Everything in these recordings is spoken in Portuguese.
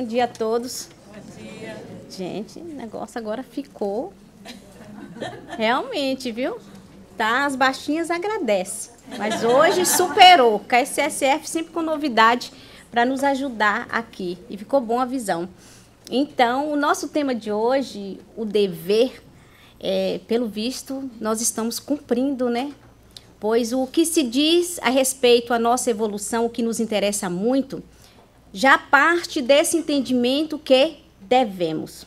Bom dia a todos. Bom dia. Gente, o negócio agora ficou. Realmente, viu? Tá, as baixinhas agradecem. Mas hoje superou. KSSF sempre com novidade para nos ajudar aqui. E ficou bom a visão. Então, o nosso tema de hoje, o dever, é, pelo visto, nós estamos cumprindo, né? Pois o que se diz a respeito à nossa evolução, o que nos interessa muito, já parte desse entendimento que devemos.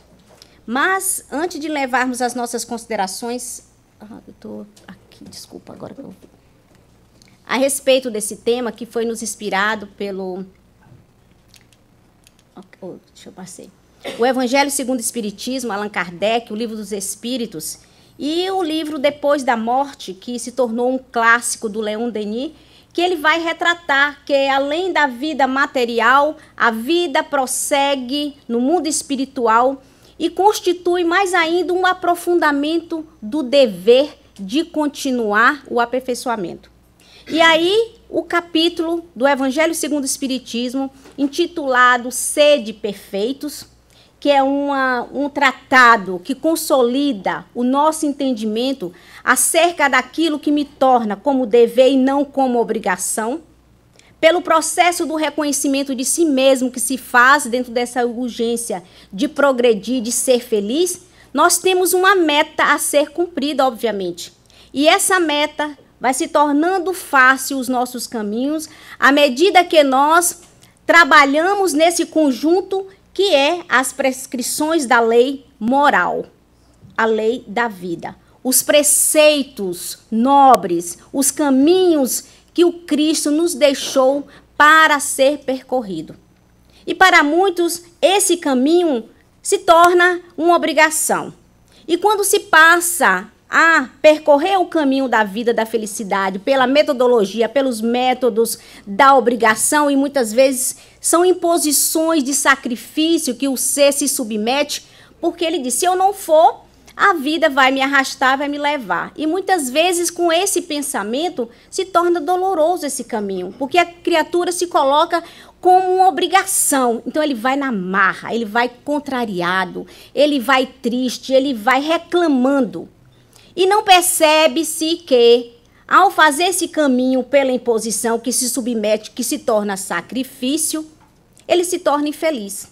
Mas, antes de levarmos as nossas considerações. Ah, eu estou aqui, desculpa, agora que eu. A respeito desse tema que foi nos inspirado pelo. Oh, deixa eu passei. O Evangelho segundo o Espiritismo, Allan Kardec, o Livro dos Espíritos e o livro Depois da Morte, que se tornou um clássico do Leon Denis que ele vai retratar que além da vida material, a vida prossegue no mundo espiritual e constitui mais ainda um aprofundamento do dever de continuar o aperfeiçoamento. E aí, o capítulo do Evangelho segundo o Espiritismo, intitulado Sede Perfeitos, que é uma, um tratado que consolida o nosso entendimento acerca daquilo que me torna como dever e não como obrigação, pelo processo do reconhecimento de si mesmo que se faz dentro dessa urgência de progredir, de ser feliz, nós temos uma meta a ser cumprida, obviamente. E essa meta vai se tornando fácil os nossos caminhos à medida que nós trabalhamos nesse conjunto que é as prescrições da lei moral, a lei da vida, os preceitos nobres, os caminhos que o Cristo nos deixou para ser percorrido. E para muitos, esse caminho se torna uma obrigação. E quando se passa a percorrer o caminho da vida da felicidade pela metodologia, pelos métodos da obrigação e muitas vezes são imposições de sacrifício que o ser se submete, porque ele diz: se eu não for, a vida vai me arrastar, vai me levar. E muitas vezes, com esse pensamento, se torna doloroso esse caminho, porque a criatura se coloca como uma obrigação. Então, ele vai na marra, ele vai contrariado, ele vai triste, ele vai reclamando. E não percebe-se que, ao fazer esse caminho pela imposição que se submete, que se torna sacrifício, ele se torna infeliz.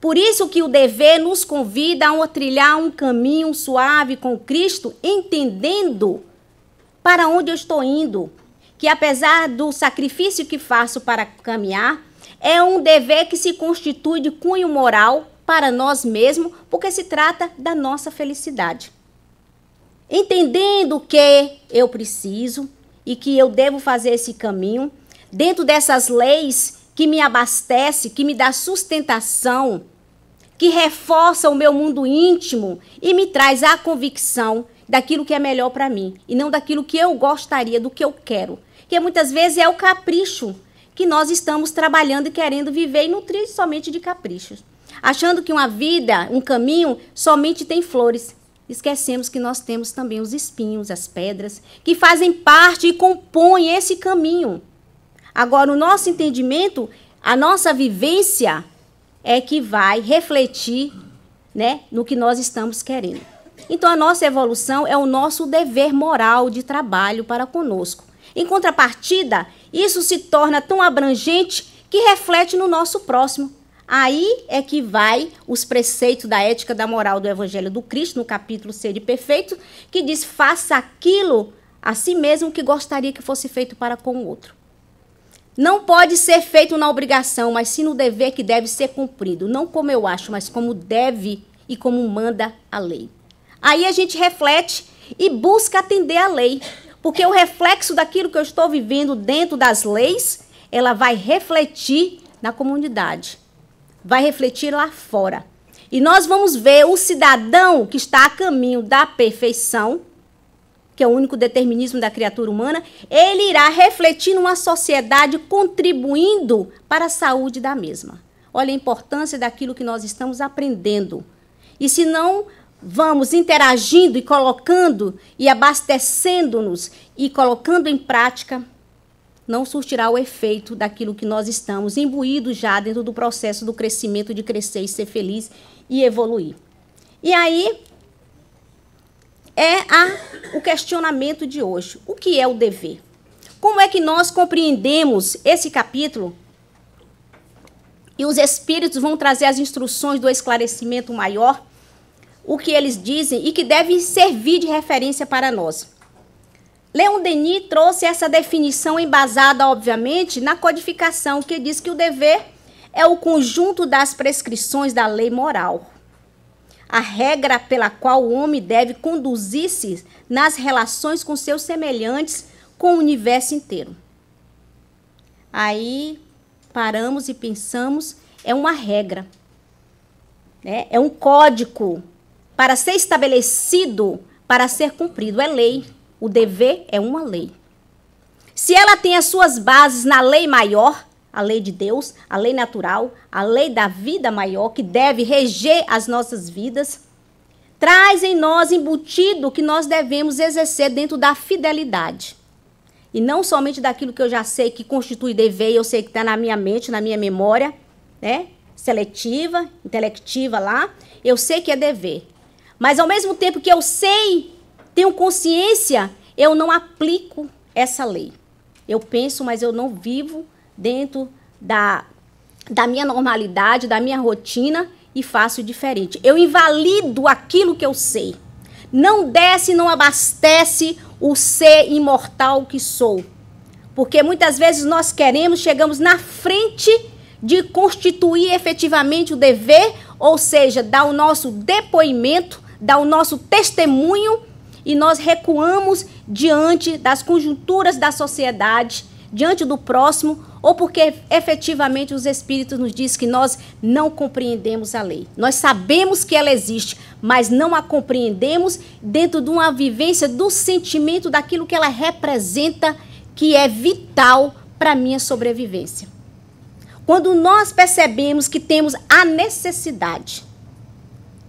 Por isso que o dever nos convida a trilhar um caminho suave com Cristo, entendendo para onde eu estou indo, que apesar do sacrifício que faço para caminhar, é um dever que se constitui de cunho moral para nós mesmos, porque se trata da nossa felicidade entendendo que eu preciso e que eu devo fazer esse caminho dentro dessas leis que me abastece, que me dá sustentação, que reforça o meu mundo íntimo e me traz a convicção daquilo que é melhor para mim e não daquilo que eu gostaria, do que eu quero, que muitas vezes é o capricho que nós estamos trabalhando e querendo viver e nutrir somente de caprichos, achando que uma vida, um caminho somente tem flores esquecemos que nós temos também os espinhos, as pedras, que fazem parte e compõem esse caminho. Agora, o nosso entendimento, a nossa vivência é que vai refletir né, no que nós estamos querendo. Então, a nossa evolução é o nosso dever moral de trabalho para conosco. Em contrapartida, isso se torna tão abrangente que reflete no nosso próximo. Aí é que vai os preceitos da ética da moral do Evangelho do Cristo, no capítulo Ser Perfeito, que diz: faça aquilo a si mesmo que gostaria que fosse feito para com o outro. Não pode ser feito na obrigação, mas sim no dever que deve ser cumprido. Não como eu acho, mas como deve e como manda a lei. Aí a gente reflete e busca atender à lei, porque o reflexo daquilo que eu estou vivendo dentro das leis, ela vai refletir na comunidade vai refletir lá fora. E nós vamos ver o cidadão que está a caminho da perfeição, que é o único determinismo da criatura humana, ele irá refletir numa sociedade contribuindo para a saúde da mesma. Olha a importância daquilo que nós estamos aprendendo. E se não vamos interagindo e colocando e abastecendo-nos e colocando em prática, não surtirá o efeito daquilo que nós estamos imbuídos já dentro do processo do crescimento, de crescer e ser feliz e evoluir. E aí é a, o questionamento de hoje: o que é o dever? Como é que nós compreendemos esse capítulo? E os espíritos vão trazer as instruções do esclarecimento maior, o que eles dizem e que deve servir de referência para nós. Leon Denis trouxe essa definição embasada, obviamente, na codificação que diz que o dever é o conjunto das prescrições da lei moral. A regra pela qual o homem deve conduzir-se nas relações com seus semelhantes, com o universo inteiro. Aí paramos e pensamos, é uma regra, né? é um código para ser estabelecido, para ser cumprido, é lei. O dever é uma lei. Se ela tem as suas bases na lei maior, a lei de Deus, a lei natural, a lei da vida maior que deve reger as nossas vidas, traz em nós embutido que nós devemos exercer dentro da fidelidade. E não somente daquilo que eu já sei que constitui dever, eu sei que está na minha mente, na minha memória, né? Seletiva, intelectiva lá, eu sei que é dever. Mas ao mesmo tempo que eu sei tenho consciência, eu não aplico essa lei. Eu penso, mas eu não vivo dentro da, da minha normalidade, da minha rotina e faço diferente. Eu invalido aquilo que eu sei. Não desce, não abastece o ser imortal que sou. Porque muitas vezes nós queremos, chegamos na frente de constituir efetivamente o dever, ou seja, dar o nosso depoimento, dar o nosso testemunho e nós recuamos diante das conjunturas da sociedade, diante do próximo, ou porque efetivamente os espíritos nos diz que nós não compreendemos a lei. Nós sabemos que ela existe, mas não a compreendemos dentro de uma vivência do sentimento daquilo que ela representa, que é vital para a minha sobrevivência. Quando nós percebemos que temos a necessidade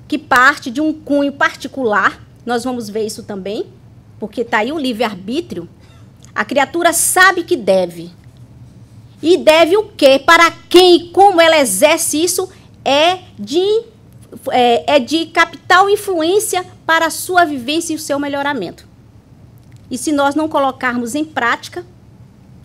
que parte de um cunho particular, nós vamos ver isso também, porque está aí o livre-arbítrio. A criatura sabe que deve. E deve o quê? Para quem e como ela exerce isso é de, é, é de capital influência para a sua vivência e o seu melhoramento. E se nós não colocarmos em prática,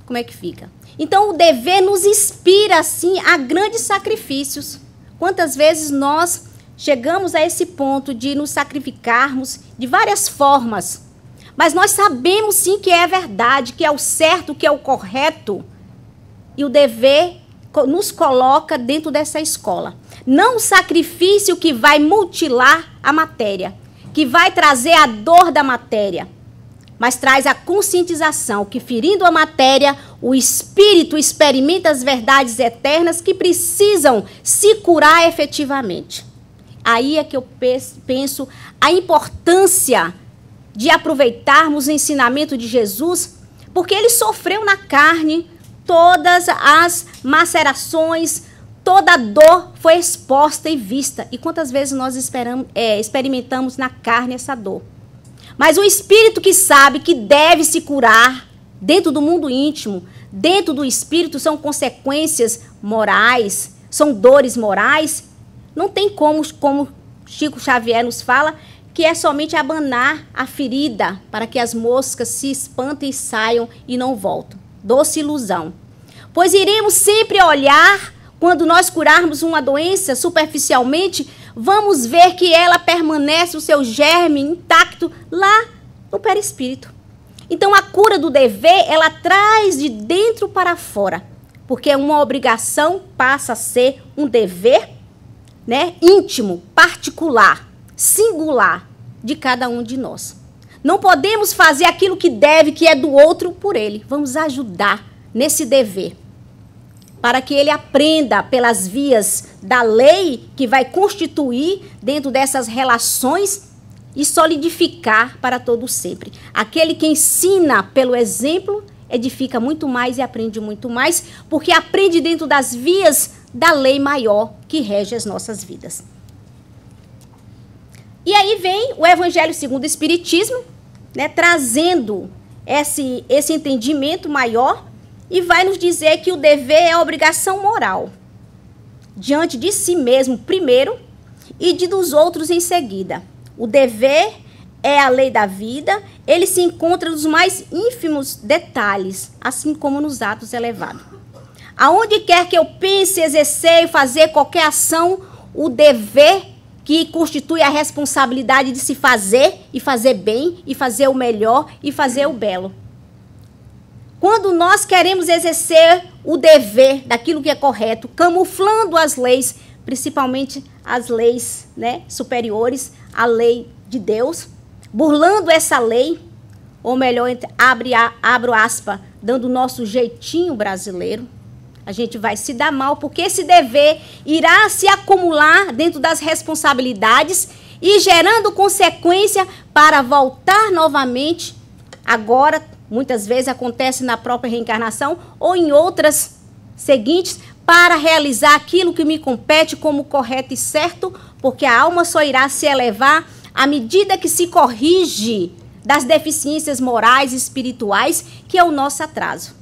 como é que fica? Então, o dever nos inspira, sim, a grandes sacrifícios. Quantas vezes nós chegamos a esse ponto de nos sacrificarmos de várias formas. Mas nós sabemos sim que é verdade, que é o certo, que é o correto. E o dever nos coloca dentro dessa escola. Não o sacrifício que vai mutilar a matéria, que vai trazer a dor da matéria, mas traz a conscientização que, ferindo a matéria, o espírito experimenta as verdades eternas que precisam se curar efetivamente. Aí é que eu penso a importância de aproveitarmos o ensinamento de Jesus, porque ele sofreu na carne todas as macerações, toda a dor foi exposta e vista. E quantas vezes nós é, experimentamos na carne essa dor? Mas o espírito que sabe que deve se curar dentro do mundo íntimo, dentro do espírito, são consequências morais, são dores morais não tem como, como Chico Xavier nos fala, que é somente abanar a ferida para que as moscas se espantem e saiam e não voltem. Doce ilusão. Pois iremos sempre olhar, quando nós curarmos uma doença superficialmente, vamos ver que ela permanece o seu germe intacto lá no perispírito. Então a cura do dever, ela traz de dentro para fora, porque uma obrigação passa a ser um dever né, íntimo, particular, singular de cada um de nós. Não podemos fazer aquilo que deve, que é do outro, por ele. Vamos ajudar nesse dever, para que ele aprenda pelas vias da lei que vai constituir dentro dessas relações e solidificar para todo sempre. Aquele que ensina pelo exemplo edifica muito mais e aprende muito mais, porque aprende dentro das vias da lei maior que rege as nossas vidas. E aí vem o Evangelho segundo o Espiritismo, né, trazendo esse, esse entendimento maior e vai nos dizer que o dever é obrigação moral diante de si mesmo primeiro e de dos outros em seguida. O dever é a lei da vida, ele se encontra nos mais ínfimos detalhes, assim como nos atos elevados. Aonde quer que eu pense, exercer e fazer qualquer ação, o dever que constitui a responsabilidade de se fazer e fazer bem e fazer o melhor e fazer o belo. Quando nós queremos exercer o dever daquilo que é correto, camuflando as leis, principalmente as leis né, superiores, a lei de Deus, burlando essa lei, ou melhor, abre, abro aspa, dando o nosso jeitinho brasileiro, a gente vai se dar mal, porque esse dever irá se acumular dentro das responsabilidades e gerando consequência para voltar novamente. Agora, muitas vezes acontece na própria reencarnação ou em outras seguintes, para realizar aquilo que me compete como correto e certo, porque a alma só irá se elevar à medida que se corrige das deficiências morais e espirituais, que é o nosso atraso.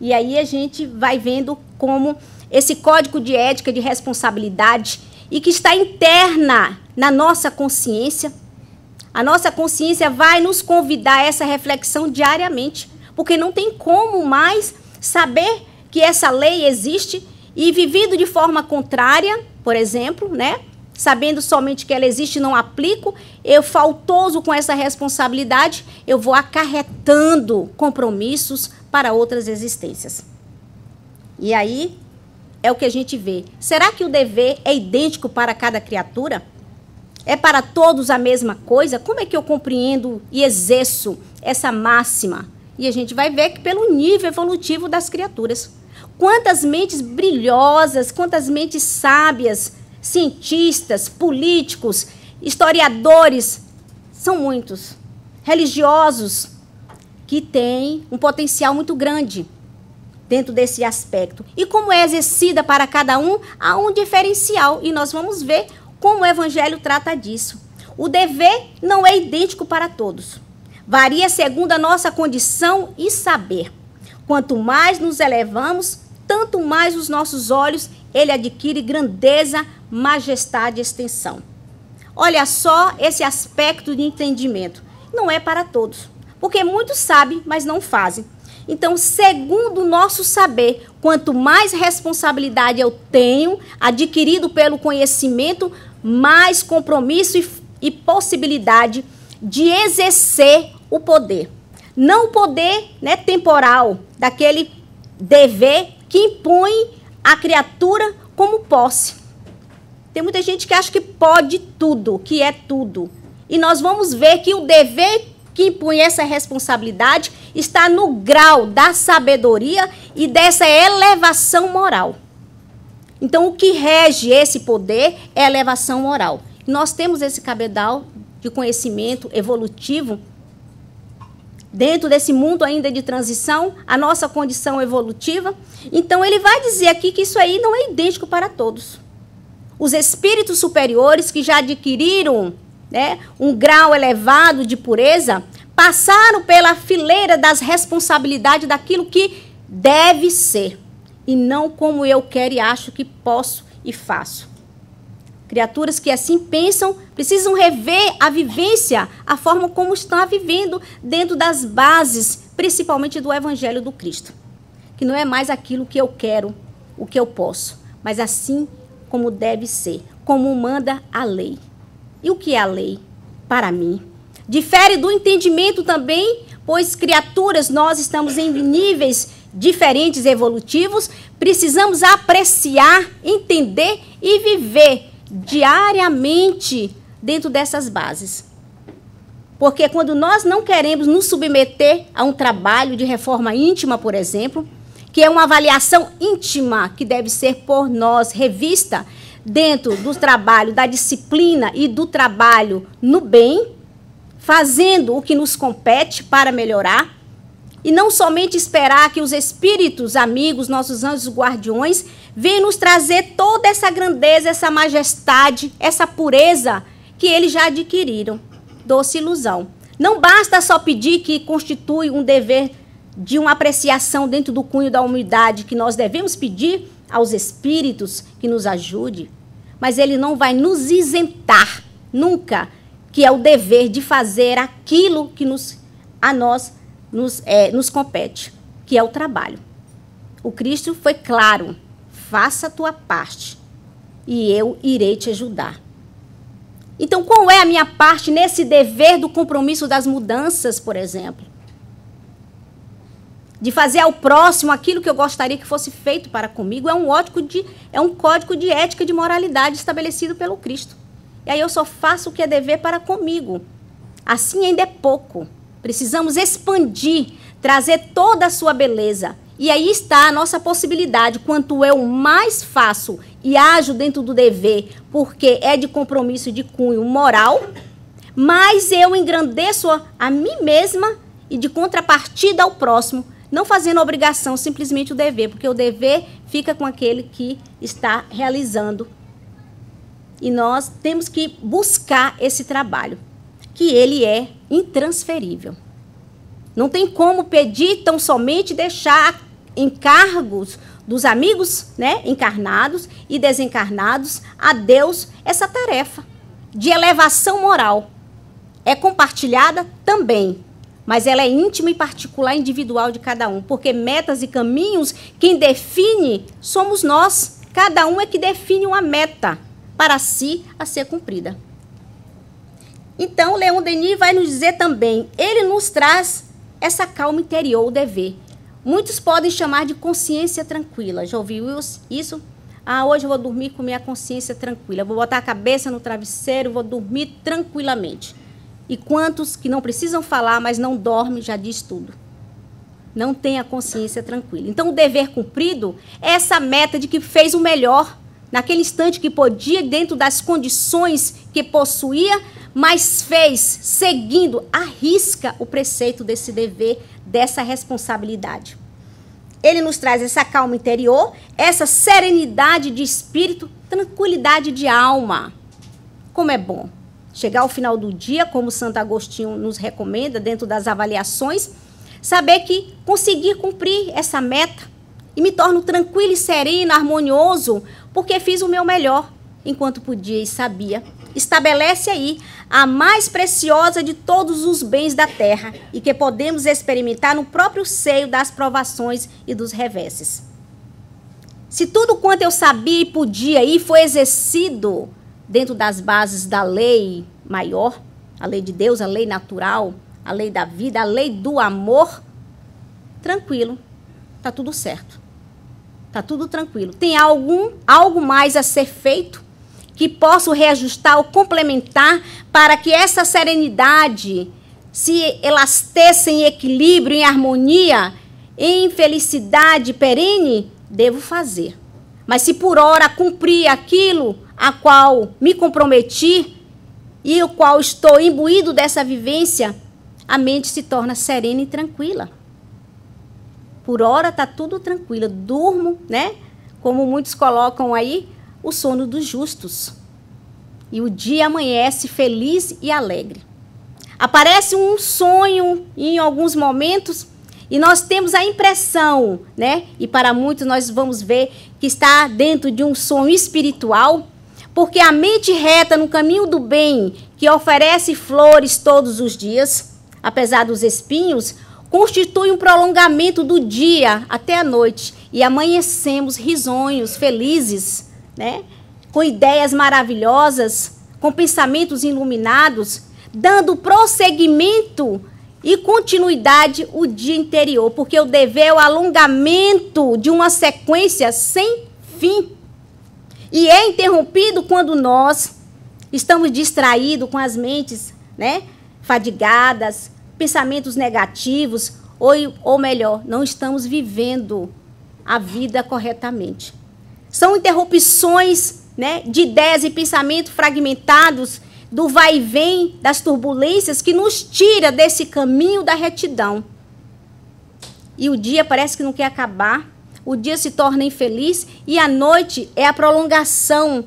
E aí a gente vai vendo como esse código de ética de responsabilidade e que está interna na nossa consciência, a nossa consciência vai nos convidar a essa reflexão diariamente, porque não tem como mais saber que essa lei existe e vivido de forma contrária, por exemplo, né? sabendo somente que ela existe não aplico, eu faltoso com essa responsabilidade, eu vou acarretando compromissos para outras existências. E aí é o que a gente vê. Será que o dever é idêntico para cada criatura? É para todos a mesma coisa? Como é que eu compreendo e exerço essa máxima? E a gente vai ver que pelo nível evolutivo das criaturas. Quantas mentes brilhosas, quantas mentes sábias cientistas, políticos, historiadores, são muitos, religiosos, que têm um potencial muito grande dentro desse aspecto. E como é exercida para cada um, há um diferencial. E nós vamos ver como o Evangelho trata disso. O dever não é idêntico para todos. Varia segundo a nossa condição e saber. Quanto mais nos elevamos, tanto mais os nossos olhos ele adquire grandeza majestade e extensão. Olha só esse aspecto de entendimento. Não é para todos, porque muitos sabem, mas não fazem. Então, segundo o nosso saber, quanto mais responsabilidade eu tenho, adquirido pelo conhecimento, mais compromisso e, e possibilidade de exercer o poder. Não o poder né, temporal, daquele dever que impõe a criatura como posse, tem muita gente que acha que pode tudo, que é tudo. E nós vamos ver que o dever que impunha essa responsabilidade está no grau da sabedoria e dessa elevação moral. Então, o que rege esse poder é a elevação moral. Nós temos esse cabedal de conhecimento evolutivo. Dentro desse mundo ainda de transição, a nossa condição evolutiva. Então, ele vai dizer aqui que isso aí não é idêntico para todos os espíritos superiores que já adquiriram né, um grau elevado de pureza passaram pela fileira das responsabilidades daquilo que deve ser e não como eu quero e acho que posso e faço. Criaturas que assim pensam precisam rever a vivência, a forma como estão vivendo dentro das bases, principalmente do Evangelho do Cristo, que não é mais aquilo que eu quero, o que eu posso, mas assim como deve ser, como manda a lei. E o que é a lei? Para mim. Difere do entendimento também, pois criaturas nós estamos em níveis diferentes evolutivos, precisamos apreciar, entender e viver diariamente dentro dessas bases. Porque quando nós não queremos nos submeter a um trabalho de reforma íntima, por exemplo, que é uma avaliação íntima que deve ser por nós revista dentro do trabalho, da disciplina e do trabalho no bem, fazendo o que nos compete para melhorar, e não somente esperar que os espíritos amigos, nossos anjos guardiões, venham nos trazer toda essa grandeza, essa majestade, essa pureza que eles já adquiriram. Doce ilusão. Não basta só pedir que constitui um dever de uma apreciação dentro do cunho da humildade que nós devemos pedir aos espíritos que nos ajude, mas ele não vai nos isentar nunca que é o dever de fazer aquilo que nos, a nós nos, é, nos compete, que é o trabalho. O Cristo foi claro: faça a tua parte e eu irei te ajudar. Então, qual é a minha parte nesse dever do compromisso das mudanças, por exemplo? de fazer ao próximo aquilo que eu gostaria que fosse feito para comigo, é um, ótico de, é um código de ética e de moralidade estabelecido pelo Cristo. E aí eu só faço o que é dever para comigo. Assim ainda é pouco. Precisamos expandir, trazer toda a sua beleza. E aí está a nossa possibilidade. Quanto eu mais faço e ajo dentro do dever, porque é de compromisso de cunho moral, mais eu engrandeço a mim mesma e de contrapartida ao próximo não fazendo obrigação, simplesmente o dever, porque o dever fica com aquele que está realizando. E nós temos que buscar esse trabalho, que ele é intransferível. Não tem como pedir tão somente deixar encargos dos amigos, né, encarnados e desencarnados a Deus essa tarefa de elevação moral. É compartilhada também mas ela é íntima e particular, individual de cada um, porque metas e caminhos, quem define somos nós. Cada um é que define uma meta para si a ser cumprida. Então, Leon Denis vai nos dizer também, ele nos traz essa calma interior, o dever. Muitos podem chamar de consciência tranquila. Já ouviu isso? Ah, hoje eu vou dormir com minha consciência tranquila. Vou botar a cabeça no travesseiro, vou dormir tranquilamente. E quantos que não precisam falar, mas não dormem, já diz tudo. Não tem a consciência tranquila. Então, o dever cumprido é essa meta de que fez o melhor naquele instante que podia, dentro das condições que possuía, mas fez, seguindo, arrisca o preceito desse dever, dessa responsabilidade. Ele nos traz essa calma interior, essa serenidade de espírito, tranquilidade de alma. Como é bom chegar ao final do dia, como Santo Agostinho nos recomenda, dentro das avaliações, saber que conseguir cumprir essa meta e me torno tranquilo e sereno, harmonioso, porque fiz o meu melhor enquanto podia e sabia. Estabelece aí a mais preciosa de todos os bens da terra e que podemos experimentar no próprio seio das provações e dos reveses. Se tudo quanto eu sabia e podia e foi exercido dentro das bases da lei maior, a lei de Deus, a lei natural, a lei da vida, a lei do amor, tranquilo, tá tudo certo. Tá tudo tranquilo. Tem algum algo mais a ser feito que posso reajustar ou complementar para que essa serenidade se elasteça em equilíbrio, em harmonia, em felicidade perene? Devo fazer. Mas se por hora cumprir aquilo a qual me comprometi e o qual estou imbuído dessa vivência, a mente se torna serena e tranquila. Por hora está tudo tranquilo, durmo, né? Como muitos colocam aí, o sono dos justos. E o dia amanhece feliz e alegre. Aparece um sonho em alguns momentos e nós temos a impressão, né? E para muitos nós vamos ver que está dentro de um sonho espiritual, porque a mente reta no caminho do bem, que oferece flores todos os dias, apesar dos espinhos, constitui um prolongamento do dia até a noite e amanhecemos risonhos, felizes, né? Com ideias maravilhosas, com pensamentos iluminados, dando prosseguimento e continuidade o dia anterior, porque o dever é o alongamento de uma sequência sem fim. E é interrompido quando nós estamos distraídos com as mentes, né? Fadigadas, pensamentos negativos, ou, ou melhor, não estamos vivendo a vida corretamente. São interrupções né, de ideias e pensamentos fragmentados do vai e vem, das turbulências que nos tira desse caminho da retidão. E o dia parece que não quer acabar, o dia se torna infeliz e a noite é a prolongação.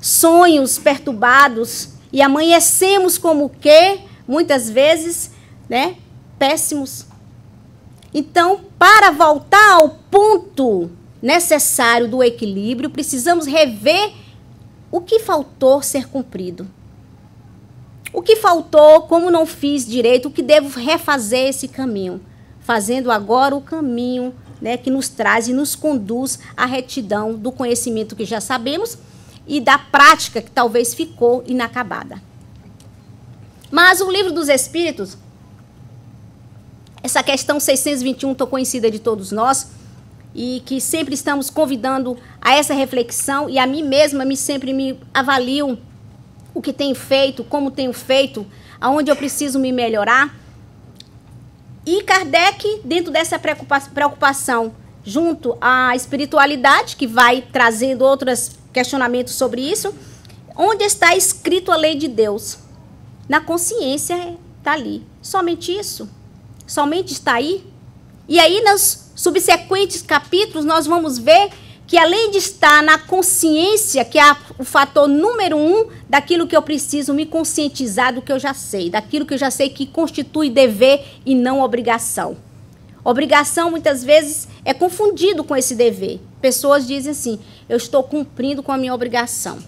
Sonhos perturbados e amanhecemos como que muitas vezes, né, péssimos. Então, para voltar ao ponto necessário do equilíbrio, precisamos rever o que faltou ser cumprido. O que faltou, como não fiz direito, o que devo refazer esse caminho? Fazendo agora o caminho né, que nos traz e nos conduz à retidão do conhecimento que já sabemos e da prática que talvez ficou inacabada. Mas o livro dos Espíritos, essa questão 621 tão conhecida de todos nós, e que sempre estamos convidando a essa reflexão, e a mim mesma me sempre me avalio o que tenho feito, como tenho feito, aonde eu preciso me melhorar. E Kardec, dentro dessa preocupação, junto à espiritualidade, que vai trazendo outros questionamentos sobre isso, onde está escrito a lei de Deus? Na consciência está ali. Somente isso? Somente está aí? E aí, nos subsequentes capítulos, nós vamos ver que além de estar na consciência, que é o fator número um daquilo que eu preciso me conscientizar do que eu já sei, daquilo que eu já sei que constitui dever e não obrigação. Obrigação muitas vezes é confundido com esse dever. Pessoas dizem assim: eu estou cumprindo com a minha obrigação.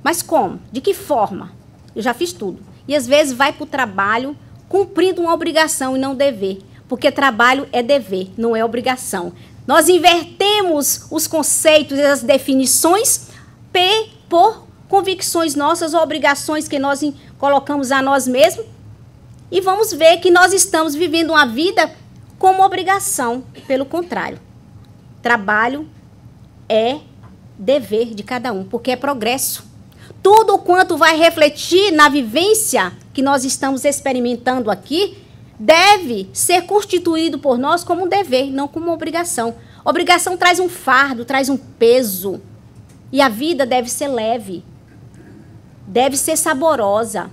Mas como? De que forma? Eu já fiz tudo. E às vezes vai para o trabalho cumprindo uma obrigação e não dever. Porque trabalho é dever, não é obrigação. Nós invertemos os conceitos e as definições P por convicções nossas, ou obrigações que nós colocamos a nós mesmos. E vamos ver que nós estamos vivendo uma vida como obrigação, pelo contrário. Trabalho é dever de cada um, porque é progresso. Tudo quanto vai refletir na vivência que nós estamos experimentando aqui deve ser constituído por nós como um dever, não como uma obrigação. Obrigação traz um fardo, traz um peso. E a vida deve ser leve, deve ser saborosa.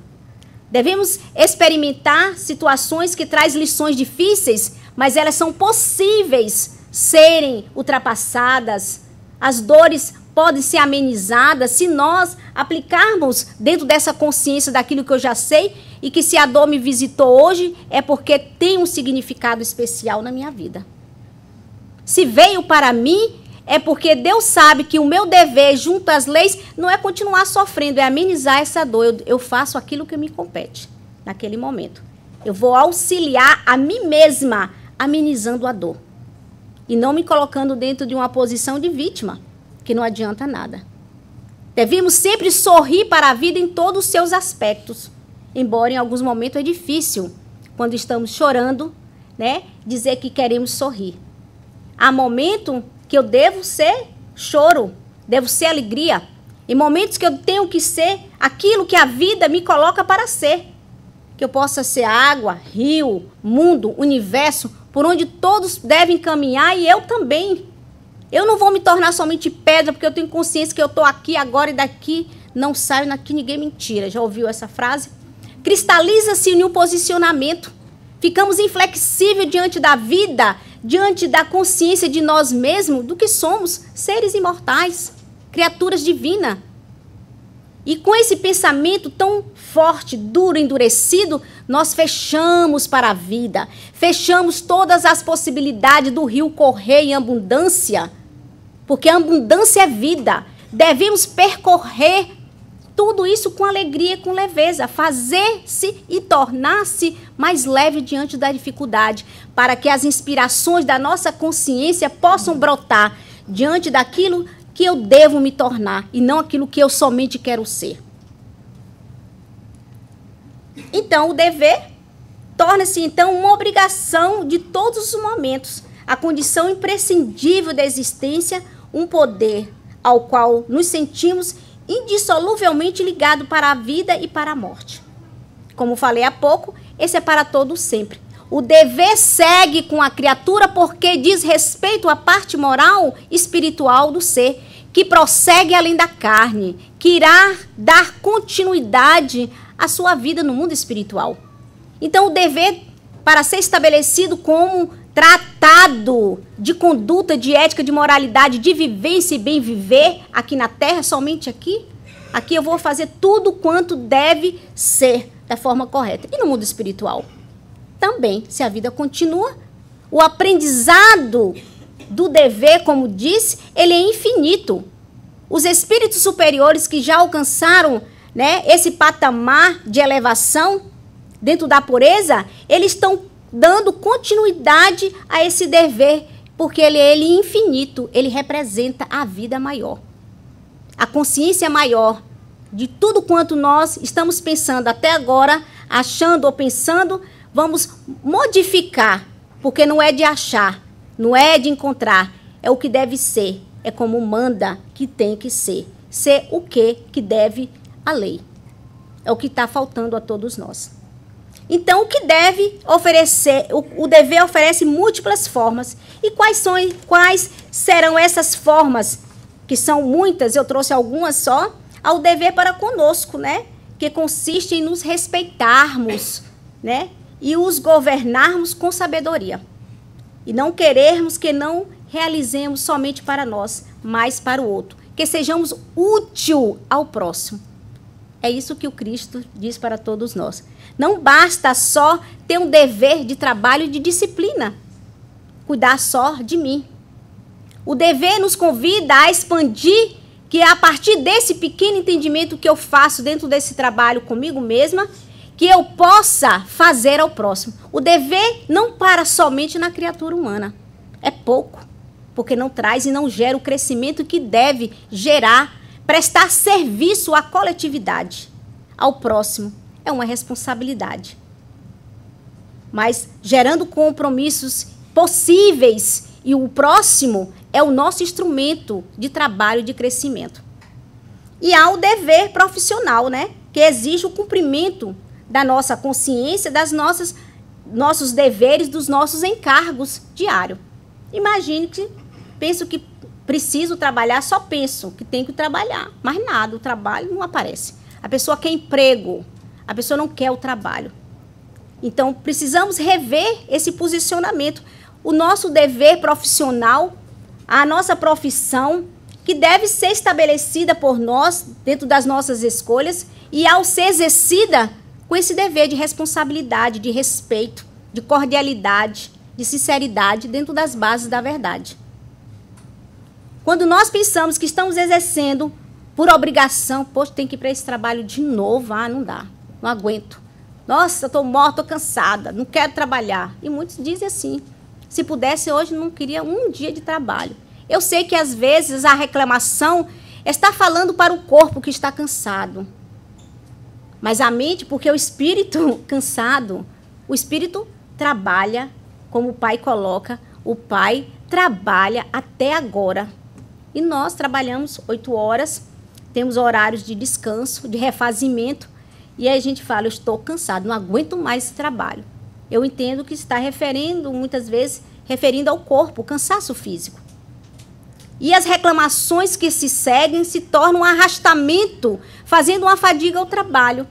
Devemos experimentar situações que traz lições difíceis, mas elas são possíveis serem ultrapassadas. As dores podem ser amenizadas se nós aplicarmos dentro dessa consciência daquilo que eu já sei e que se a dor me visitou hoje é porque tem um significado especial na minha vida. Se veio para mim é porque Deus sabe que o meu dever junto às leis não é continuar sofrendo, é amenizar essa dor. Eu, eu faço aquilo que me compete naquele momento. Eu vou auxiliar a mim mesma amenizando a dor e não me colocando dentro de uma posição de vítima, que não adianta nada. Devemos sempre sorrir para a vida em todos os seus aspectos embora em alguns momentos é difícil, quando estamos chorando, né, dizer que queremos sorrir. Há momentos que eu devo ser choro, devo ser alegria, e momentos que eu tenho que ser aquilo que a vida me coloca para ser. Que eu possa ser água, rio, mundo, universo, por onde todos devem caminhar e eu também. Eu não vou me tornar somente pedra, porque eu tenho consciência que eu estou aqui agora e daqui não saio, daqui ninguém mentira. Já ouviu essa frase? cristaliza-se em um posicionamento. Ficamos inflexíveis diante da vida, diante da consciência de nós mesmos, do que somos seres imortais, criaturas divinas. E com esse pensamento tão forte, duro, endurecido, nós fechamos para a vida, fechamos todas as possibilidades do rio correr em abundância, porque a abundância é vida. Devemos percorrer tudo isso com alegria, com leveza, fazer-se e tornar-se mais leve diante da dificuldade, para que as inspirações da nossa consciência possam brotar diante daquilo que eu devo me tornar e não aquilo que eu somente quero ser. Então, o dever torna-se então uma obrigação de todos os momentos, a condição imprescindível da existência, um poder ao qual nos sentimos indissoluvelmente ligado para a vida e para a morte. Como falei há pouco, esse é para todos sempre. O dever segue com a criatura porque diz respeito à parte moral espiritual do ser, que prossegue além da carne, que irá dar continuidade à sua vida no mundo espiritual. Então, o dever para ser estabelecido como tratado de conduta, de ética, de moralidade, de vivência e bem viver aqui na Terra, somente aqui? Aqui eu vou fazer tudo quanto deve ser da forma correta. E no mundo espiritual? Também, se a vida continua, o aprendizado do dever, como disse, ele é infinito. Os espíritos superiores que já alcançaram né, esse patamar de elevação dentro da pureza, eles estão dando continuidade a esse dever, porque ele é ele infinito, ele representa a vida maior. A consciência maior de tudo quanto nós estamos pensando até agora, achando ou pensando, vamos modificar, porque não é de achar, não é de encontrar, é o que deve ser, é como manda que tem que ser, ser o que que deve a lei. É o que está faltando a todos nós. Então, o que deve oferecer, o, o dever oferece múltiplas formas. E quais, são, quais serão essas formas? Que são muitas, eu trouxe algumas só, ao dever para conosco, né? Que consiste em nos respeitarmos, né? E os governarmos com sabedoria. E não querermos que não realizemos somente para nós, mas para o outro. Que sejamos útil ao próximo. É isso que o Cristo diz para todos nós. Não basta só ter um dever de trabalho e de disciplina, cuidar só de mim. O dever nos convida a expandir que é a partir desse pequeno entendimento que eu faço dentro desse trabalho comigo mesma, que eu possa fazer ao próximo. O dever não para somente na criatura humana. É pouco, porque não traz e não gera o crescimento que deve gerar Prestar serviço à coletividade, ao próximo, é uma responsabilidade. Mas gerando compromissos possíveis e o próximo é o nosso instrumento de trabalho e de crescimento. E há o dever profissional, né? Que exige o cumprimento da nossa consciência, das nossas nossos deveres, dos nossos encargos diário. Imagine que penso que preciso trabalhar, só penso que tenho que trabalhar, mas nada, o trabalho não aparece. A pessoa quer emprego, a pessoa não quer o trabalho. Então, precisamos rever esse posicionamento, o nosso dever profissional, a nossa profissão, que deve ser estabelecida por nós, dentro das nossas escolhas, e ao ser exercida com esse dever de responsabilidade, de respeito, de cordialidade, de sinceridade, dentro das bases da verdade. Quando nós pensamos que estamos exercendo por obrigação, poxa, tem que ir para esse trabalho de novo, ah, não dá, não aguento. Nossa, estou morta, estou cansada, não quero trabalhar. E muitos dizem assim: se pudesse hoje, não queria um dia de trabalho. Eu sei que às vezes a reclamação está falando para o corpo que está cansado. Mas a mente, porque o espírito cansado, o espírito trabalha, como o pai coloca, o pai trabalha até agora e nós trabalhamos oito horas, temos horários de descanso, de refazimento, e aí a gente fala: eu estou cansado, não aguento mais esse trabalho. Eu entendo que está referindo muitas vezes, referindo ao corpo, cansaço físico. E as reclamações que se seguem se tornam um arrastamento, fazendo uma fadiga ao trabalho.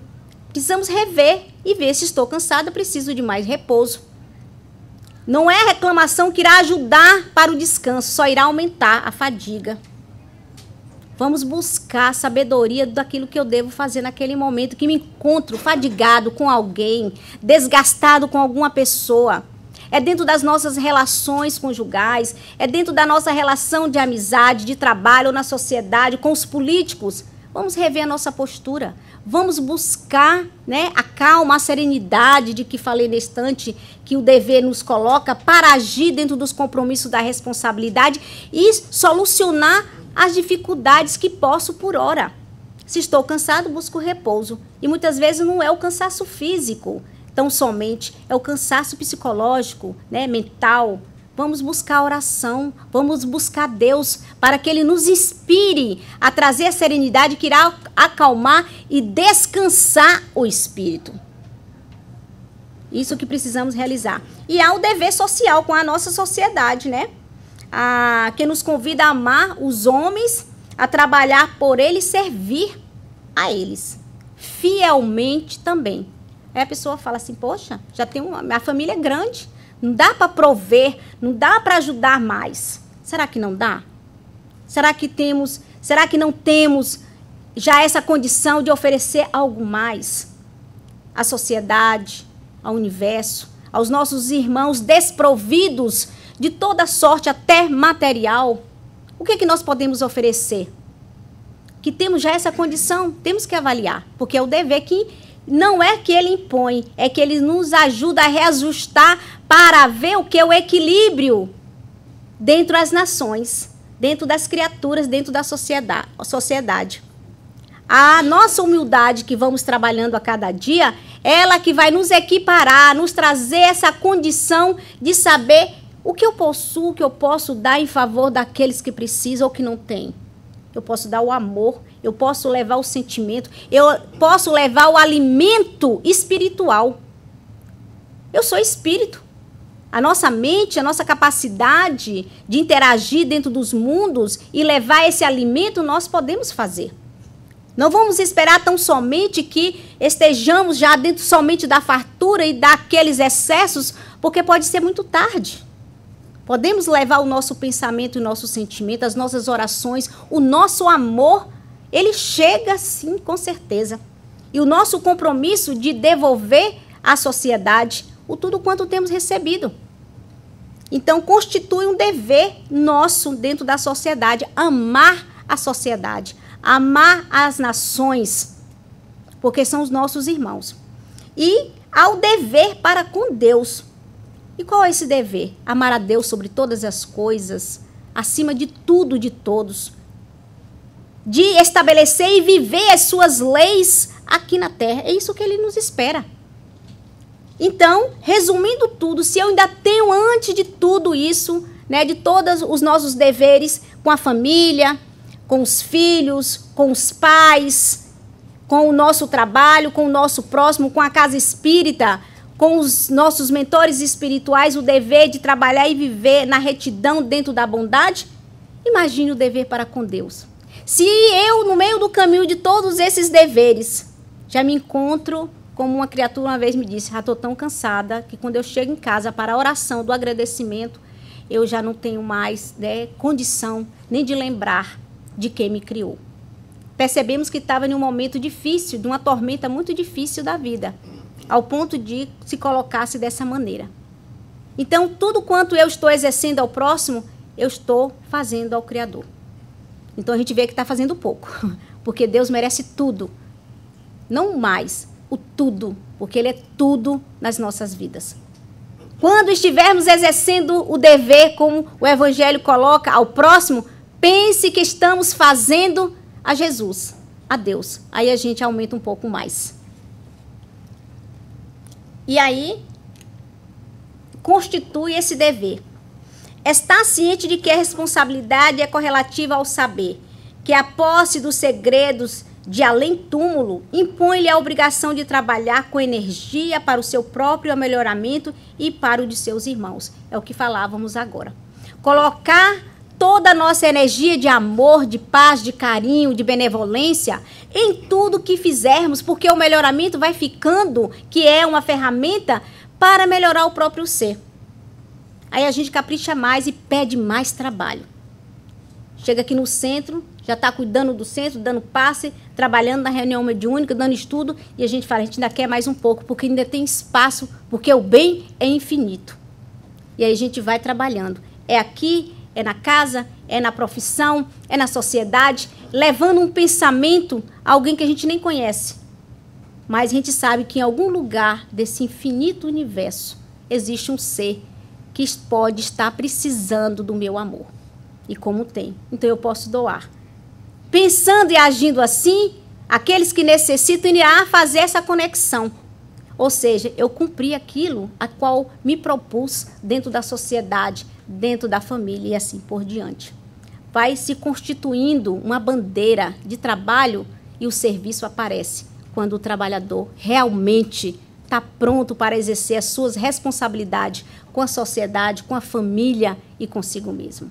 Precisamos rever e ver se estou cansada, preciso de mais repouso. Não é reclamação que irá ajudar para o descanso, só irá aumentar a fadiga. Vamos buscar sabedoria daquilo que eu devo fazer naquele momento que me encontro fadigado com alguém, desgastado com alguma pessoa. É dentro das nossas relações conjugais, é dentro da nossa relação de amizade, de trabalho ou na sociedade, com os políticos. Vamos rever a nossa postura. Vamos buscar né, a calma, a serenidade de que falei na estante, que o dever nos coloca para agir dentro dos compromissos da responsabilidade e solucionar as dificuldades que posso por hora. Se estou cansado, busco repouso. E muitas vezes não é o cansaço físico, tão somente, é o cansaço psicológico, né, mental, Vamos buscar oração, vamos buscar Deus para que Ele nos inspire a trazer a serenidade que irá acalmar e descansar o espírito. Isso que precisamos realizar. E há o dever social com a nossa sociedade, né? A, que nos convida a amar os homens, a trabalhar por eles, servir a eles. Fielmente também. Aí a pessoa fala assim: Poxa, já tem uma. Minha família é grande não dá para prover, não dá para ajudar mais. Será que não dá? Será que temos, será que não temos já essa condição de oferecer algo mais à sociedade, ao universo, aos nossos irmãos desprovidos de toda sorte, até material? O que é que nós podemos oferecer? Que temos já essa condição, temos que avaliar, porque é o dever que não é que ele impõe, é que ele nos ajuda a reajustar para ver o que é o equilíbrio dentro das nações, dentro das criaturas, dentro da sociedade. A nossa humildade que vamos trabalhando a cada dia, ela que vai nos equiparar, nos trazer essa condição de saber o que eu possuo, o que eu posso dar em favor daqueles que precisam ou que não têm. Eu posso dar o amor, eu posso levar o sentimento, eu posso levar o alimento espiritual. Eu sou espírito a nossa mente, a nossa capacidade de interagir dentro dos mundos e levar esse alimento, nós podemos fazer. Não vamos esperar tão somente que estejamos já dentro somente da fartura e daqueles excessos, porque pode ser muito tarde. Podemos levar o nosso pensamento, o nosso sentimento, as nossas orações, o nosso amor, ele chega sim, com certeza. E o nosso compromisso de devolver à sociedade o tudo quanto temos recebido. Então, constitui um dever nosso dentro da sociedade amar a sociedade, amar as nações, porque são os nossos irmãos. E há o dever para com Deus. E qual é esse dever? Amar a Deus sobre todas as coisas, acima de tudo, de todos. De estabelecer e viver as suas leis aqui na terra. É isso que ele nos espera. Então, resumindo tudo, se eu ainda tenho antes de tudo isso, né, de todos os nossos deveres com a família, com os filhos, com os pais, com o nosso trabalho, com o nosso próximo, com a casa espírita, com os nossos mentores espirituais, o dever de trabalhar e viver na retidão dentro da bondade, imagine o dever para com Deus. Se eu, no meio do caminho de todos esses deveres, já me encontro como uma criatura uma vez me disse, já ah, estou tão cansada que quando eu chego em casa para a oração do agradecimento, eu já não tenho mais né, condição nem de lembrar de quem me criou. Percebemos que estava em um momento difícil, de uma tormenta muito difícil da vida, ao ponto de se colocasse dessa maneira. Então, tudo quanto eu estou exercendo ao próximo, eu estou fazendo ao Criador. Então a gente vê que está fazendo pouco, porque Deus merece tudo, não mais, o tudo, porque Ele é tudo nas nossas vidas. Quando estivermos exercendo o dever, como o Evangelho coloca ao próximo, pense que estamos fazendo a Jesus, a Deus. Aí a gente aumenta um pouco mais. E aí constitui esse dever. Está ciente de que a responsabilidade é correlativa ao saber, que a posse dos segredos de além-túmulo impõe-lhe a obrigação de trabalhar com energia para o seu próprio melhoramento e para o de seus irmãos. É o que falávamos agora. Colocar toda a nossa energia de amor, de paz, de carinho, de benevolência em tudo que fizermos, porque o melhoramento vai ficando, que é uma ferramenta para melhorar o próprio ser. Aí a gente capricha mais e pede mais trabalho. Chega aqui no centro, já está cuidando do centro, dando passe, trabalhando na reunião mediúnica, dando estudo, e a gente fala, a gente ainda quer mais um pouco, porque ainda tem espaço, porque o bem é infinito. E aí a gente vai trabalhando. É aqui, é na casa, é na profissão, é na sociedade, levando um pensamento a alguém que a gente nem conhece. Mas a gente sabe que em algum lugar desse infinito universo existe um ser que pode estar precisando do meu amor. E como tem. Então eu posso doar. Pensando e agindo assim, aqueles que necessitam irá fazer essa conexão. Ou seja, eu cumpri aquilo a qual me propus dentro da sociedade, dentro da família e assim por diante. Vai se constituindo uma bandeira de trabalho e o serviço aparece quando o trabalhador realmente está pronto para exercer as suas responsabilidades com a sociedade, com a família e consigo mesmo.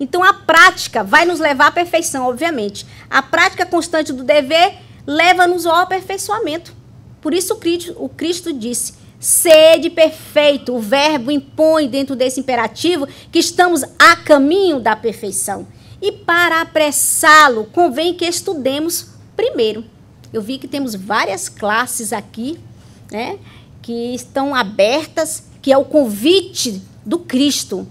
Então a prática vai nos levar à perfeição, obviamente. A prática constante do dever leva-nos ao aperfeiçoamento. Por isso o Cristo, o Cristo disse: sede perfeito. O verbo impõe dentro desse imperativo que estamos a caminho da perfeição. E para apressá-lo, convém que estudemos primeiro. Eu vi que temos várias classes aqui, né, que estão abertas, que é o convite do Cristo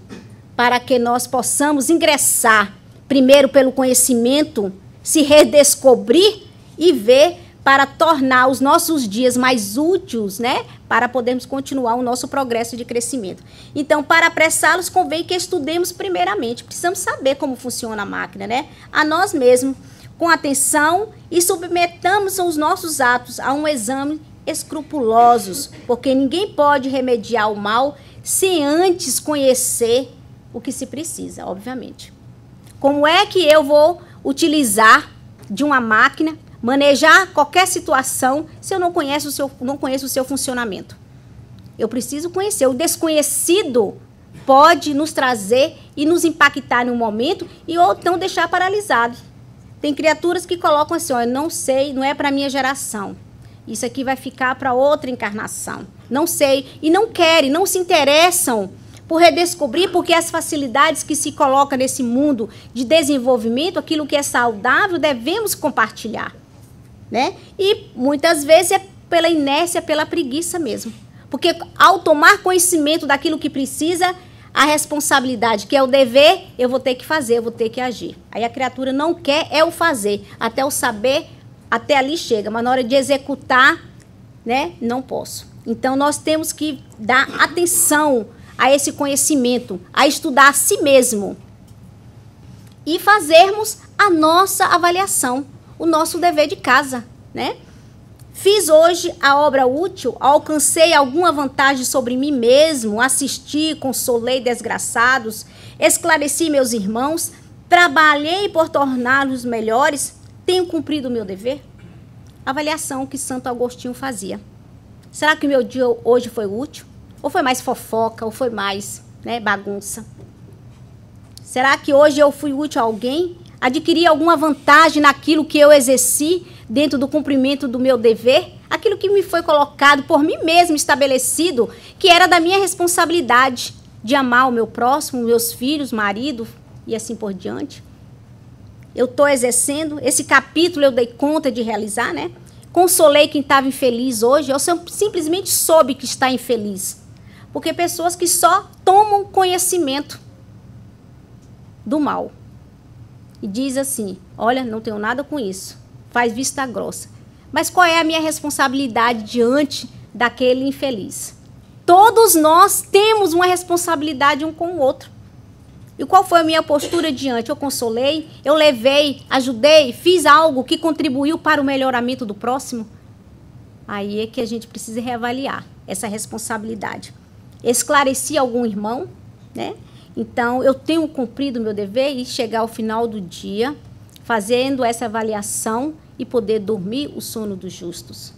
para que nós possamos ingressar, primeiro pelo conhecimento, se redescobrir e ver para tornar os nossos dias mais úteis, né? Para podermos continuar o nosso progresso de crescimento. Então, para apressá-los, convém que estudemos primeiramente. Precisamos saber como funciona a máquina, né? A nós mesmos, com atenção e submetamos os nossos atos a um exame escrupulosos, porque ninguém pode remediar o mal sem antes conhecer o que se precisa, obviamente. Como é que eu vou utilizar de uma máquina, manejar qualquer situação se eu não conheço o seu, não conheço o seu funcionamento? Eu preciso conhecer. O desconhecido pode nos trazer e nos impactar num momento e ou então deixar paralisado. Tem criaturas que colocam assim, ó, eu não sei, não é para minha geração. Isso aqui vai ficar para outra encarnação. Não sei e não querem, não se interessam por redescobrir, porque as facilidades que se colocam nesse mundo de desenvolvimento, aquilo que é saudável, devemos compartilhar. Né? E muitas vezes é pela inércia, pela preguiça mesmo. Porque ao tomar conhecimento daquilo que precisa, a responsabilidade, que é o dever, eu vou ter que fazer, eu vou ter que agir. Aí a criatura não quer é o fazer, até o saber, até ali chega, mas na hora de executar, né, não posso. Então nós temos que dar atenção a esse conhecimento, a estudar a si mesmo e fazermos a nossa avaliação, o nosso dever de casa, né? Fiz hoje a obra útil, alcancei alguma vantagem sobre mim mesmo, assisti, consolei desgraçados, esclareci meus irmãos, trabalhei por torná-los melhores, tenho cumprido o meu dever? Avaliação que Santo Agostinho fazia. Será que o meu dia hoje foi útil? Ou foi mais fofoca, ou foi mais né, bagunça? Será que hoje eu fui útil a alguém? Adquiri alguma vantagem naquilo que eu exerci dentro do cumprimento do meu dever? Aquilo que me foi colocado por mim mesmo estabelecido, que era da minha responsabilidade de amar o meu próximo, meus filhos, marido e assim por diante? Eu estou exercendo, esse capítulo eu dei conta de realizar, né? Consolei quem estava infeliz hoje, eu simplesmente soube que está infeliz. Porque pessoas que só tomam conhecimento do mal. E diz assim: "Olha, não tenho nada com isso". Faz vista grossa. Mas qual é a minha responsabilidade diante daquele infeliz? Todos nós temos uma responsabilidade um com o outro. E qual foi a minha postura diante? Eu consolei, eu levei, ajudei, fiz algo que contribuiu para o melhoramento do próximo? Aí é que a gente precisa reavaliar essa responsabilidade esclareci algum irmão, né? Então, eu tenho cumprido o meu dever e chegar ao final do dia fazendo essa avaliação e poder dormir o sono dos justos.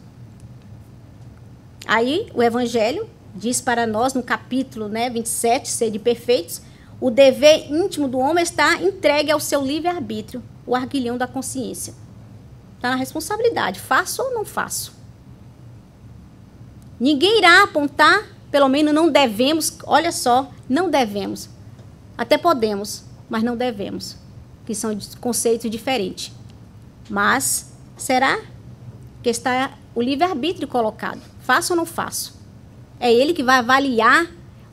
Aí, o Evangelho diz para nós, no capítulo né, 27, Sede Perfeitos, o dever íntimo do homem está entregue ao seu livre-arbítrio, o arguilhão da consciência. Está na responsabilidade, faço ou não faço. Ninguém irá apontar pelo menos não devemos, olha só, não devemos. Até podemos, mas não devemos, que são conceitos diferentes. Mas será que está o livre-arbítrio colocado? Faço ou não faço? É ele que vai avaliar,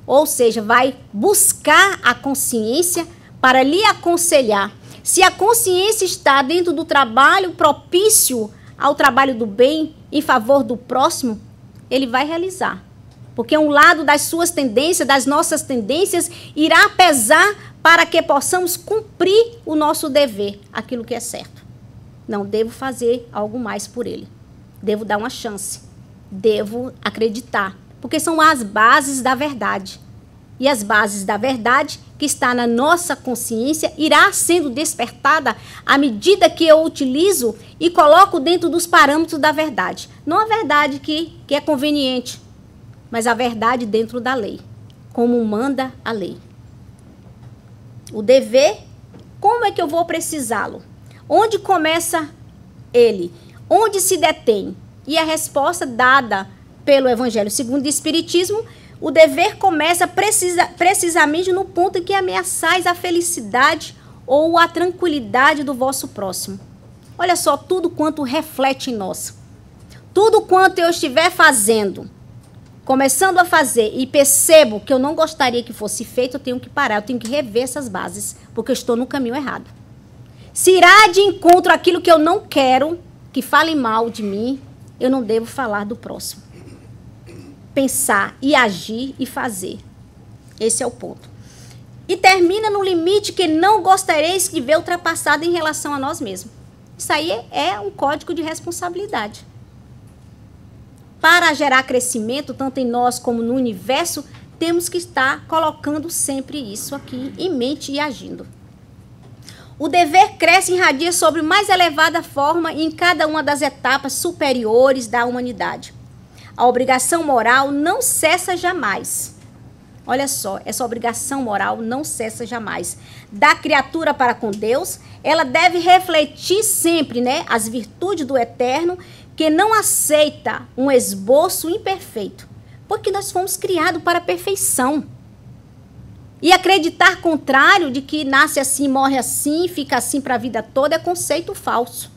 ou seja, vai buscar a consciência para lhe aconselhar. Se a consciência está dentro do trabalho propício ao trabalho do bem, em favor do próximo, ele vai realizar. Porque um lado das suas tendências, das nossas tendências, irá pesar para que possamos cumprir o nosso dever, aquilo que é certo. Não devo fazer algo mais por ele. Devo dar uma chance. Devo acreditar. Porque são as bases da verdade. E as bases da verdade que está na nossa consciência irá sendo despertada à medida que eu utilizo e coloco dentro dos parâmetros da verdade. Não a verdade que, que é conveniente, mas a verdade dentro da lei, como manda a lei. O dever, como é que eu vou precisá-lo? Onde começa ele? Onde se detém? E a resposta dada pelo Evangelho segundo o Espiritismo, o dever começa precisa, precisamente no ponto em que ameaçais a felicidade ou a tranquilidade do vosso próximo. Olha só tudo quanto reflete em nós. Tudo quanto eu estiver fazendo, começando a fazer e percebo que eu não gostaria que fosse feito, eu tenho que parar, eu tenho que rever essas bases, porque eu estou no caminho errado. Se irá de encontro aquilo que eu não quero, que fale mal de mim, eu não devo falar do próximo. Pensar e agir e fazer. Esse é o ponto. E termina no limite que não gostareis de ver ultrapassado em relação a nós mesmos. Isso aí é um código de responsabilidade. Para gerar crescimento, tanto em nós como no universo, temos que estar colocando sempre isso aqui em mente e agindo. O dever cresce e radia sobre mais elevada forma em cada uma das etapas superiores da humanidade. A obrigação moral não cessa jamais. Olha só, essa obrigação moral não cessa jamais. Da criatura para com Deus, ela deve refletir sempre né, as virtudes do eterno que não aceita um esboço imperfeito, porque nós fomos criados para a perfeição. E acreditar contrário de que nasce assim, morre assim, fica assim para a vida toda é conceito falso.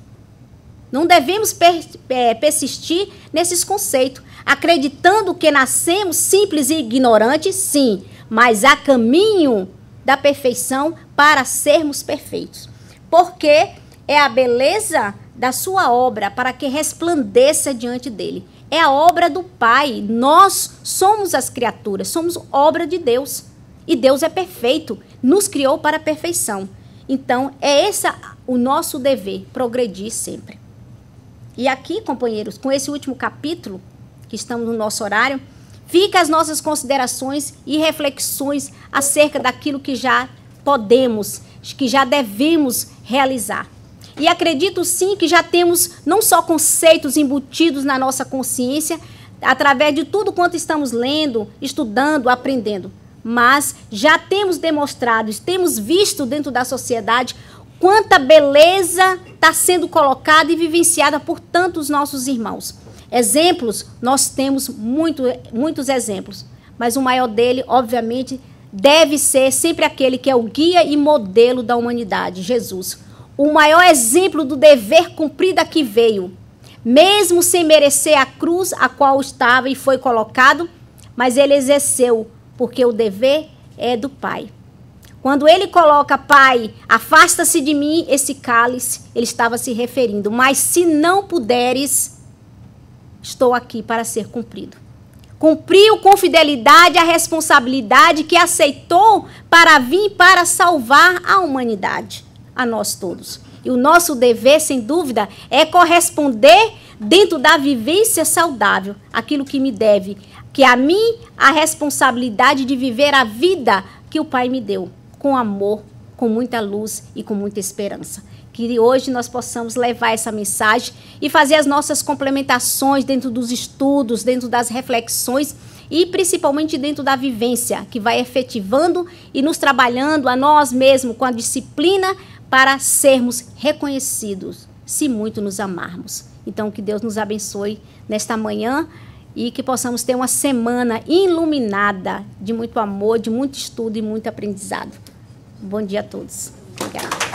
Não devemos per, é, persistir nesses conceitos, acreditando que nascemos simples e ignorantes, sim, mas há caminho da perfeição para sermos perfeitos. Porque é a beleza da sua obra para que resplandeça diante dele. É a obra do Pai. Nós somos as criaturas, somos obra de Deus. E Deus é perfeito, nos criou para a perfeição. Então, é esse o nosso dever, progredir sempre. E aqui, companheiros, com esse último capítulo, que estamos no nosso horário, fica as nossas considerações e reflexões acerca daquilo que já podemos, que já devemos realizar. E acredito sim que já temos não só conceitos embutidos na nossa consciência, através de tudo quanto estamos lendo, estudando, aprendendo, mas já temos demonstrado, temos visto dentro da sociedade quanta beleza está sendo colocada e vivenciada por tantos nossos irmãos. Exemplos, nós temos muito, muitos exemplos, mas o maior dele, obviamente, deve ser sempre aquele que é o guia e modelo da humanidade, Jesus o maior exemplo do dever cumprido a que veio, mesmo sem merecer a cruz a qual estava e foi colocado, mas ele exerceu, porque o dever é do Pai. Quando ele coloca, Pai, afasta-se de mim esse cálice, ele estava se referindo, mas se não puderes, estou aqui para ser cumprido. Cumpriu com fidelidade a responsabilidade que aceitou para vir para salvar a humanidade a nós todos. E o nosso dever, sem dúvida, é corresponder dentro da vivência saudável aquilo que me deve, que é a mim a responsabilidade de viver a vida que o Pai me deu, com amor, com muita luz e com muita esperança. Que hoje nós possamos levar essa mensagem e fazer as nossas complementações dentro dos estudos, dentro das reflexões e principalmente dentro da vivência, que vai efetivando e nos trabalhando a nós mesmos com a disciplina para sermos reconhecidos, se muito nos amarmos. Então, que Deus nos abençoe nesta manhã e que possamos ter uma semana iluminada de muito amor, de muito estudo e muito aprendizado. Bom dia a todos. Obrigada.